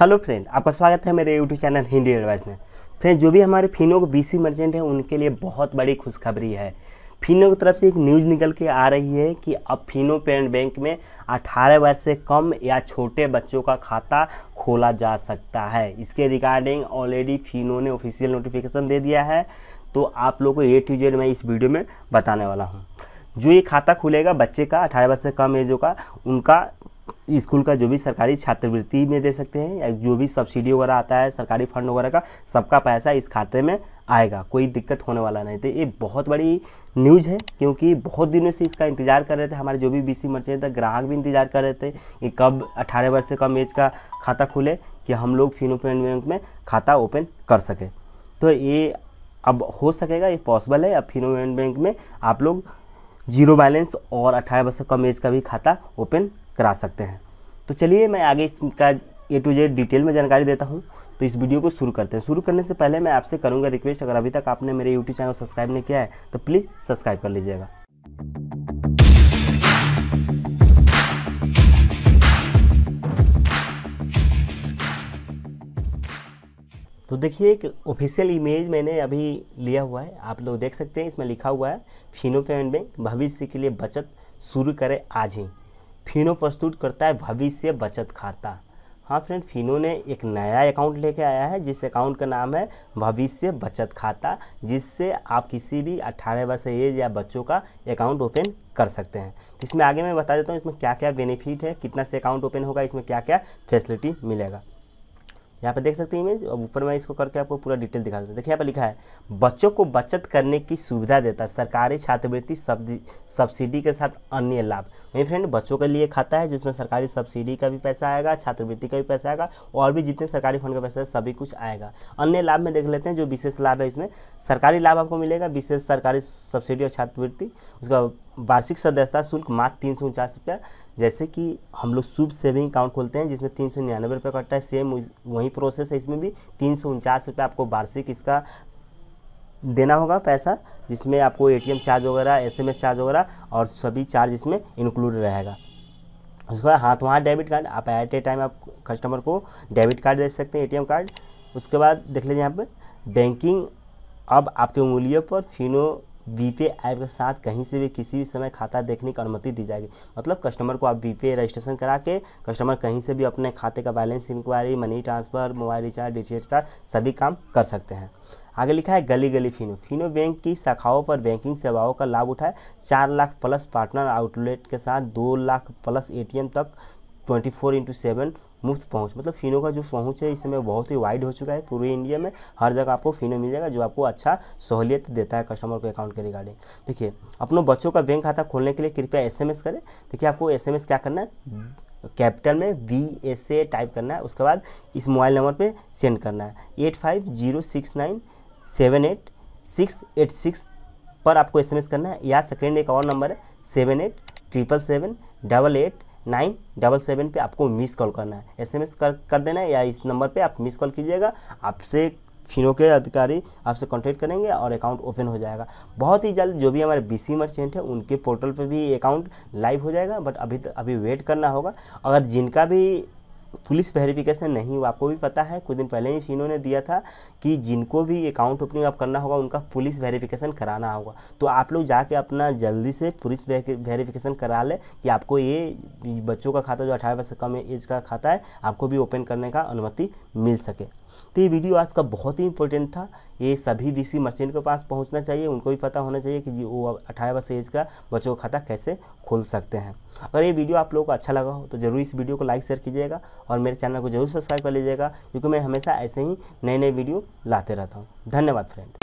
hello friend आपका स्वागत है मेरे यूट्यूब चैनल हिंदी एडवाइस में फ्रेंड जो भी हमारे फिनो बीसी मर्चेंट हैं उनके लिए बहुत बड़ी खुशखबरी है फिनो की तरफ से एक न्यूज़ निकल के आ रही है कि अब फिनो पेमेंट बैंक में 18 वर्ष से कम या छोटे बच्चों का खाता खोला जा सकता है इसके रिगार्डिंग ऑलरेडी फिनो ने ऑफिशियल नोटिफिकेशन दे दिया है तो आप लोग को ए टू जेड मैं इस वीडियो में बताने वाला हूँ जो ये खाता खुलेगा बच्चे का अठारह वर्ष से कम एजों का उनका स्कूल का जो भी सरकारी छात्रवृत्ति में दे सकते हैं या जो भी सब्सिडी वगैरह आता है सरकारी फंड वगैरह का सबका पैसा इस खाते में आएगा कोई दिक्कत होने वाला नहीं तो ये बहुत बड़ी न्यूज़ है क्योंकि बहुत दिनों से इसका इंतज़ार कर रहे थे हमारे जो भी बीसी मर्चेंट थे ग्राहक भी इंतज़ार कर रहे थे कि कब अठारह वर्ष से कम एज का खाता खुले कि हम लोग फिनो पेमेंट बैंक में खाता ओपन कर सकें तो ये अब हो सकेगा ये पॉसिबल है अब फिनो पेमेंट बैंक में आप लोग जीरो बैलेंस और अठारह वर्ष से कम एज का भी खाता ओपन करा सकते हैं तो चलिए मैं आगे इसका ए टू जेड डिटेल में जानकारी देता हूँ तो इस वीडियो को शुरू करते हैं शुरू करने से पहले मैं आपसे करूँगा रिक्वेस्ट अगर अभी तक आपने मेरे यूट्यूब चैनल सब्सक्राइब नहीं किया है तो प्लीज़ सब्सक्राइब कर लीजिएगा तो देखिए एक ऑफिशियल इमेज मैंने अभी लिया हुआ है आप लोग देख सकते हैं इसमें लिखा हुआ है फिनो पेमेंट बैंक भविष्य के लिए बचत शुरू करें आज ही फिनो प्रस्तुत करता है भविष्य बचत खाता हाँ फ्रेंड फिनो ने एक नया अकाउंट लेके आया है जिस अकाउंट का नाम है भविष्य बचत खाता जिससे आप किसी भी 18 वर्ष एज या बच्चों का अकाउंट ओपन कर सकते हैं इसमें आगे मैं बता देता हूँ इसमें क्या क्या बेनिफिट है कितना से अकाउंट ओपन होगा इसमें क्या क्या फैसिलिटी मिलेगा यहाँ पे देख सकते हैं इमेज अब ऊपर मैं इसको करके आपको पूरा डिटेल दिखा हूँ देखिए यहाँ पर लिखा है बच्चों को बचत करने की सुविधा देता है सरकारी छात्रवृत्ति सब्सिडी के साथ अन्य लाभ वही फ्रेंड बच्चों के लिए खाता है जिसमें सरकारी सब्सिडी का भी पैसा आएगा छात्रवृत्ति का भी पैसा आएगा और भी जितने सरकारी फंड का पैसा है सभी कुछ आएगा अन्य लाभ में देख लेते हैं जो विशेष लाभ है इसमें सरकारी लाभ आपको मिलेगा विशेष सरकारी सब्सिडी और छात्रवृत्ति उसका वार्षिक सदस्यता शुल्क मात्र तीन सौ उनचास रुपया जैसे कि हम लोग शुभ सेविंग अकाउंट खोलते हैं जिसमें तीन सौ निन्यानवे रुपये कटता है सेम वही प्रोसेस है इसमें भी तीन सौ उनचास रुपये आपको वार्षिक इसका देना होगा पैसा जिसमें आपको एटीएम चार्ज वगैरह एसएमएस चार्ज वगैरह और सभी चार्ज इसमें इंक्लूड रहेगा उसके बाद हाथ वहाँ डेबिट कार्ड आप एट ए टाइम आप कस्टमर को डेबिट कार्ड दे सकते हैं एम कार्ड उसके बाद देख लीजिए यहाँ पर बैंकिंग अब आपके उंगलियों पर फिनो वीपे ऐप के साथ कहीं से भी किसी भी समय खाता देखने की अनुमति दी जाएगी मतलब कस्टमर को आप वीपे रजिस्ट्रेशन करा के कस्टमर कहीं से भी अपने खाते का balance inquiry money transfer mobile recharge D recharge सभी काम कर सकते हैं आगे लिखा है गली गली फिनो फिनो बैंक की शाखाओं पर बैंकिंग सेवाओं का लाभ उठाए चार लाख प्लस पार्टनर आउटलेट के साथ दो लाख प्लस ए तक ट्वेंटी फोर इंटू सेवन मुफ्त पहुँच मतलब फिनो का जो पहुँच है इस समय बहुत ही वाइड हो चुका है पूरे इंडिया में हर जगह आपको फिनो मिल जाएगा जो आपको अच्छा सहूलियत देता है कस्टमर को अकाउंट के रिगार्डिंग देखिए अपनों बच्चों का बैंक खाता खोलने के लिए कृपया एस करें देखिए आपको एस क्या करना है कैपिटल में वी एस ए टाइप करना है उसके बाद इस मोबाइल नंबर पर सेंड करना है eight five zero six nine seven eight six eight six पर आपको एस करना है या सेकेंड एक और नंबर है seven eight triple seven double eight nine double seven पर आपको मिस कॉल करना है एसएमएस कर कर देना है या इस नंबर पे आप मिस कॉल कीजिएगा आपसे फिनो के अधिकारी आपसे कॉन्टेक्ट करेंगे और अकाउंट ओपन हो जाएगा बहुत ही जल्द जो भी हमारे बी सी मर्चेंट है उनके पोर्टल पर भी अकाउंट लाइव हो जाएगा बट अभी तो अभी वेट करना होगा अगर जिनका भी पुलिस वेरिफिकेशन नहीं हुआ आपको भी पता है कुछ दिन पहले ही इन्होंने दिया था कि जिनको भी अकाउंट ओपनिंग आप करना होगा उनका पुलिस वेरिफिकेशन कराना होगा तो आप लोग जाके अपना जल्दी से पुलिस वेरिफिकेशन करा लें कि आपको ये बच्चों का खाता जो अठारह वर्ष से कम एज का खाता है आपको भी ओपन करने का अनुमति मिल सके तो ये वीडियो आज का बहुत ही इंपॉर्टेंट था ये सभी सी मर्चेंट के पास पहुंचना चाहिए उनको भी पता होना चाहिए कि जी वो अठारह वर्ष एज का बच्चों का खाता कैसे खोल सकते हैं अगर ये वीडियो आप लोगों को अच्छा लगा हो तो ज़रूर इस वीडियो को लाइक शेयर कीजिएगा और मेरे चैनल को जरूर सब्सक्राइब कर लीजिएगा क्योंकि मैं हमेशा ऐसे ही नए नए वीडियो लाते रहता हूँ धन्यवाद फ्रेंड